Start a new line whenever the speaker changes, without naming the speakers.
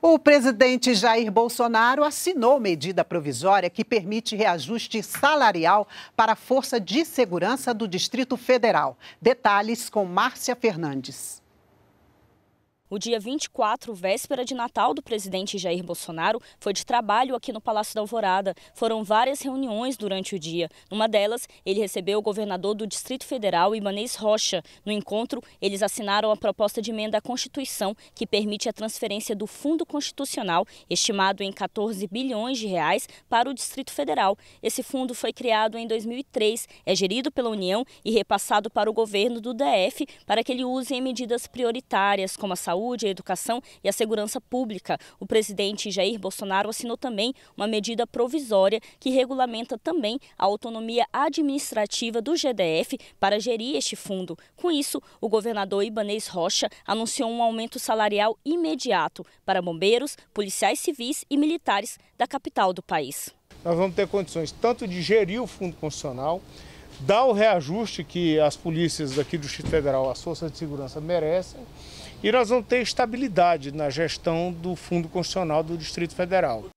O presidente Jair Bolsonaro assinou medida provisória que permite reajuste salarial para a Força de Segurança do Distrito Federal. Detalhes com Márcia Fernandes.
O dia 24, véspera de Natal do presidente Jair Bolsonaro, foi de trabalho aqui no Palácio da Alvorada. Foram várias reuniões durante o dia. Numa delas, ele recebeu o governador do Distrito Federal, Ibanez Rocha. No encontro, eles assinaram a proposta de emenda à Constituição que permite a transferência do Fundo Constitucional, estimado em 14 bilhões de reais, para o Distrito Federal. Esse fundo foi criado em 2003, é gerido pela União e repassado para o governo do DF para que ele use em medidas prioritárias como a saúde saúde, a educação e a segurança pública. O presidente Jair Bolsonaro assinou também uma medida provisória que regulamenta também a autonomia administrativa do GDF para gerir este fundo. Com isso, o governador Ibanez Rocha anunciou um aumento salarial imediato para bombeiros, policiais civis e militares da capital do país.
Nós vamos ter condições tanto de gerir o fundo constitucional, dar o reajuste que as polícias daqui do Distrito Federal, as forças de segurança merecem, e nós vamos ter estabilidade na gestão do Fundo Constitucional do Distrito Federal.